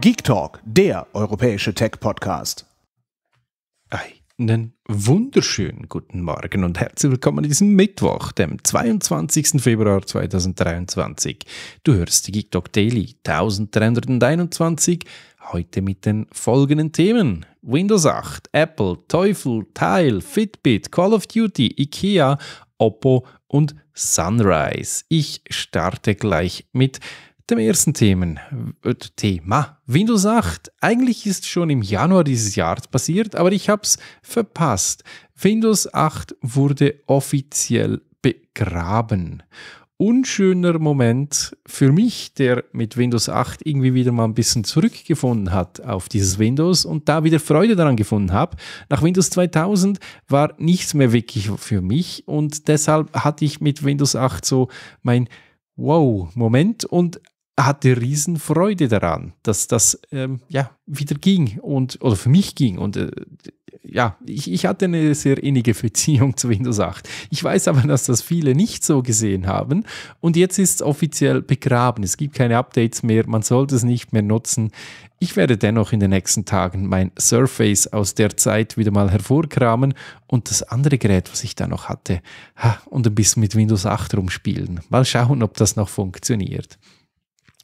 Geek Talk, der europäische Tech-Podcast. Einen wunderschönen guten Morgen und herzlich willkommen an diesem Mittwoch, dem 22. Februar 2023. Du hörst die Geek Talk Daily 1321, heute mit den folgenden Themen. Windows 8, Apple, Teufel, Tile, Fitbit, Call of Duty, Ikea, Oppo und Sunrise. Ich starte gleich mit dem ersten Themen, äh, Thema. Windows 8. Eigentlich ist schon im Januar dieses Jahres passiert, aber ich habe es verpasst. Windows 8 wurde offiziell begraben. Unschöner Moment für mich, der mit Windows 8 irgendwie wieder mal ein bisschen zurückgefunden hat auf dieses Windows und da wieder Freude daran gefunden habe. Nach Windows 2000 war nichts mehr wirklich für mich und deshalb hatte ich mit Windows 8 so mein Wow, Moment. Und hatte Riesenfreude daran, dass das ähm, ja, wieder ging und oder für mich ging. Und äh, ja, ich, ich hatte eine sehr innige Beziehung zu Windows 8. Ich weiß aber, dass das viele nicht so gesehen haben. Und jetzt ist es offiziell begraben. Es gibt keine Updates mehr. Man sollte es nicht mehr nutzen. Ich werde dennoch in den nächsten Tagen mein Surface aus der Zeit wieder mal hervorkramen und das andere Gerät, was ich da noch hatte, und ein bisschen mit Windows 8 rumspielen. Mal schauen, ob das noch funktioniert.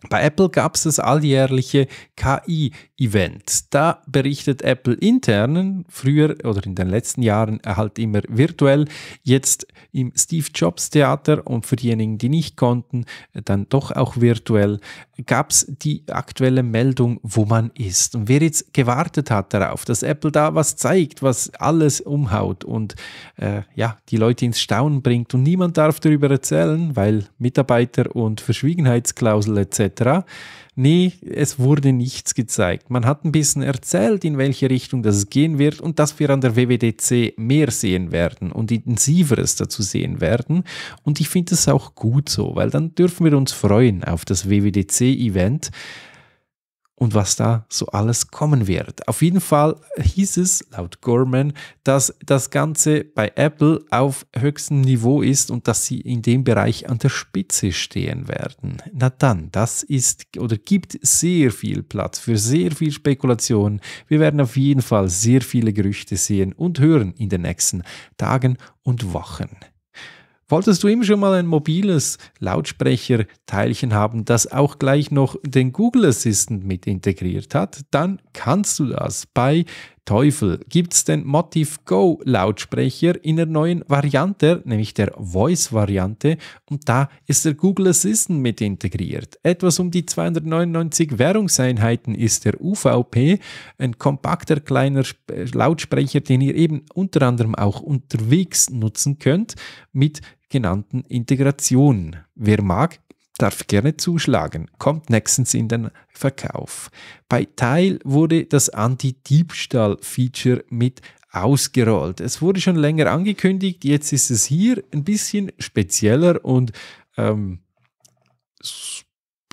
Bei Apple gab es das alljährliche KI Event. Da berichtet Apple intern, früher oder in den letzten Jahren halt immer virtuell, jetzt im Steve Jobs Theater und für diejenigen, die nicht konnten, dann doch auch virtuell, gab es die aktuelle Meldung, wo man ist. Und wer jetzt gewartet hat darauf, dass Apple da was zeigt, was alles umhaut und äh, ja, die Leute ins Staunen bringt und niemand darf darüber erzählen, weil Mitarbeiter und Verschwiegenheitsklausel etc., Nee, es wurde nichts gezeigt. Man hat ein bisschen erzählt, in welche Richtung das gehen wird und dass wir an der WWDC mehr sehen werden und intensiveres dazu sehen werden. Und ich finde es auch gut so, weil dann dürfen wir uns freuen auf das WWDC-Event und was da so alles kommen wird. Auf jeden Fall hieß es laut Gorman, dass das Ganze bei Apple auf höchstem Niveau ist und dass sie in dem Bereich an der Spitze stehen werden. Na dann, das ist oder gibt sehr viel Platz für sehr viel Spekulation. Wir werden auf jeden Fall sehr viele Gerüchte sehen und hören in den nächsten Tagen und Wochen. Wolltest du immer schon mal ein mobiles Lautsprecherteilchen haben, das auch gleich noch den Google Assistant mit integriert hat? Dann kannst du das bei Teufel, gibt es den Motive Go Lautsprecher in der neuen Variante, nämlich der Voice-Variante, und da ist der Google Assistant mit integriert. Etwas um die 299 Währungseinheiten ist der UVP, ein kompakter kleiner äh, Lautsprecher, den ihr eben unter anderem auch unterwegs nutzen könnt mit genannten Integrationen. Wer mag, darf gerne zuschlagen, kommt nächstens in den Verkauf. Bei Teil wurde das Anti-Diebstahl-Feature mit ausgerollt. Es wurde schon länger angekündigt, jetzt ist es hier ein bisschen spezieller und ähm,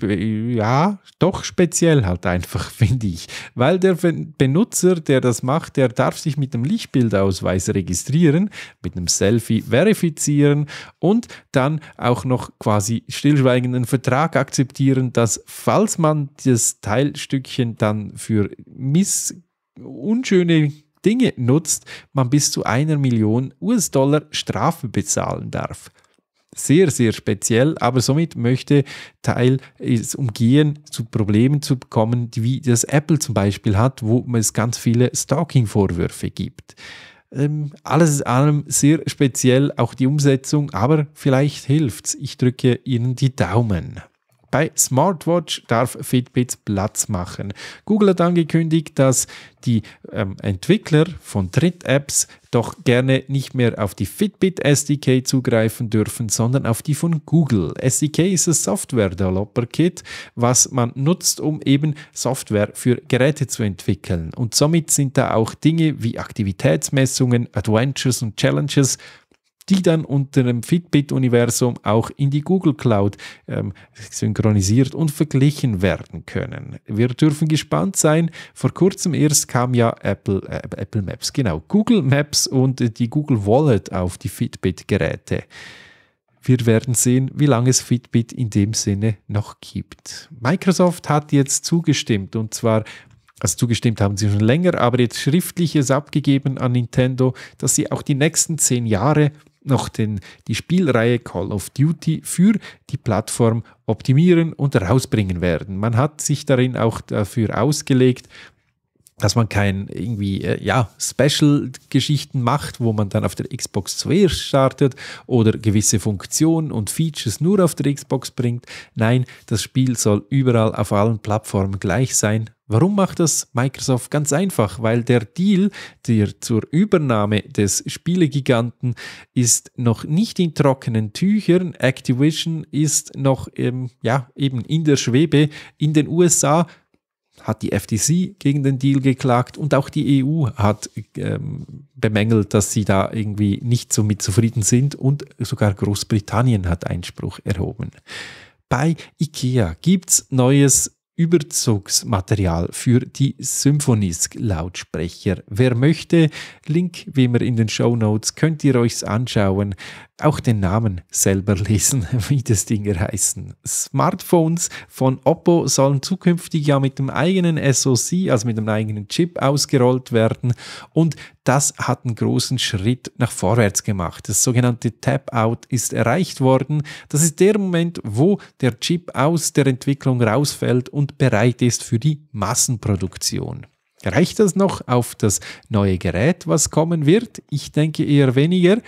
ja, doch speziell halt einfach, finde ich. Weil der Benutzer, der das macht, der darf sich mit dem Lichtbildausweis registrieren, mit einem Selfie verifizieren und dann auch noch quasi stillschweigenden Vertrag akzeptieren, dass falls man das Teilstückchen dann für miss unschöne Dinge nutzt, man bis zu einer Million US-Dollar Strafe bezahlen darf sehr, sehr speziell, aber somit möchte Teil es umgehen, zu Problemen zu bekommen, wie das Apple zum Beispiel hat, wo es ganz viele Stalking-Vorwürfe gibt. Ähm, alles in allem sehr speziell, auch die Umsetzung, aber vielleicht hilft's. Ich drücke Ihnen die Daumen. Bei Smartwatch darf Fitbits Platz machen. Google hat angekündigt, dass die ähm, Entwickler von Dritt-Apps doch gerne nicht mehr auf die Fitbit SDK zugreifen dürfen, sondern auf die von Google. SDK ist das Software Developer Kit, was man nutzt, um eben Software für Geräte zu entwickeln. Und somit sind da auch Dinge wie Aktivitätsmessungen, Adventures und Challenges die dann unter dem Fitbit-Universum auch in die Google Cloud ähm, synchronisiert und verglichen werden können. Wir dürfen gespannt sein. Vor kurzem erst kam ja Apple, äh, Apple Maps, genau, Google Maps und die Google Wallet auf die Fitbit-Geräte. Wir werden sehen, wie lange es Fitbit in dem Sinne noch gibt. Microsoft hat jetzt zugestimmt und zwar also zugestimmt haben sie schon länger, aber jetzt schriftliches abgegeben an Nintendo, dass sie auch die nächsten zehn Jahre noch den, die Spielreihe Call of Duty für die Plattform optimieren und rausbringen werden. Man hat sich darin auch dafür ausgelegt, dass man kein irgendwie äh, ja, Special-Geschichten macht, wo man dann auf der Xbox zuerst startet oder gewisse Funktionen und Features nur auf der Xbox bringt. Nein, das Spiel soll überall auf allen Plattformen gleich sein. Warum macht das Microsoft? Ganz einfach, weil der Deal der zur Übernahme des Spielegiganten ist noch nicht in trockenen Tüchern. Activision ist noch ähm, ja, eben in der Schwebe in den USA hat die FTC gegen den Deal geklagt und auch die EU hat ähm, bemängelt, dass sie da irgendwie nicht so mit zufrieden sind und sogar Großbritannien hat Einspruch erhoben. Bei IKEA gibt es neues Überzugsmaterial für die Symphonisk-Lautsprecher. Wer möchte, Link wie immer in den Show Notes, könnt ihr euch's anschauen auch den Namen selber lesen, wie das Ding heißen. Smartphones von Oppo sollen zukünftig ja mit dem eigenen SoC, also mit dem eigenen Chip ausgerollt werden und das hat einen großen Schritt nach vorwärts gemacht. Das sogenannte Tap-out ist erreicht worden. Das ist der Moment, wo der Chip aus der Entwicklung rausfällt und bereit ist für die Massenproduktion. Reicht das noch auf das neue Gerät, was kommen wird? Ich denke eher weniger,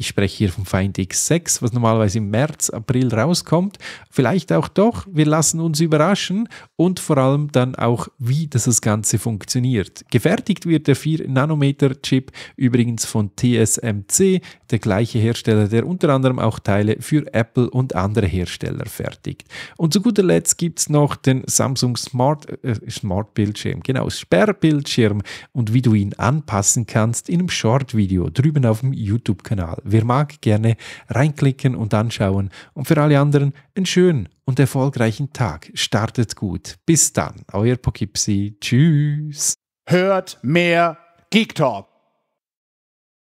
ich spreche hier vom Find X6, was normalerweise im März, April rauskommt. Vielleicht auch doch. Wir lassen uns überraschen und vor allem dann auch, wie das Ganze funktioniert. Gefertigt wird der 4-Nanometer-Chip übrigens von TSMC, der gleiche Hersteller, der unter anderem auch Teile für Apple und andere Hersteller fertigt. Und zu guter Letzt gibt es noch den Samsung Smart, äh, Smart Bildschirm, genau, Sperrbildschirm und wie du ihn anpassen kannst in einem Short-Video drüben auf dem YouTube-Kanal. Wer mag, gerne reinklicken und anschauen. Und für alle anderen einen schönen und erfolgreichen Tag. Startet gut. Bis dann, euer Pokipsi. Tschüss. Hört mehr Geek Talk.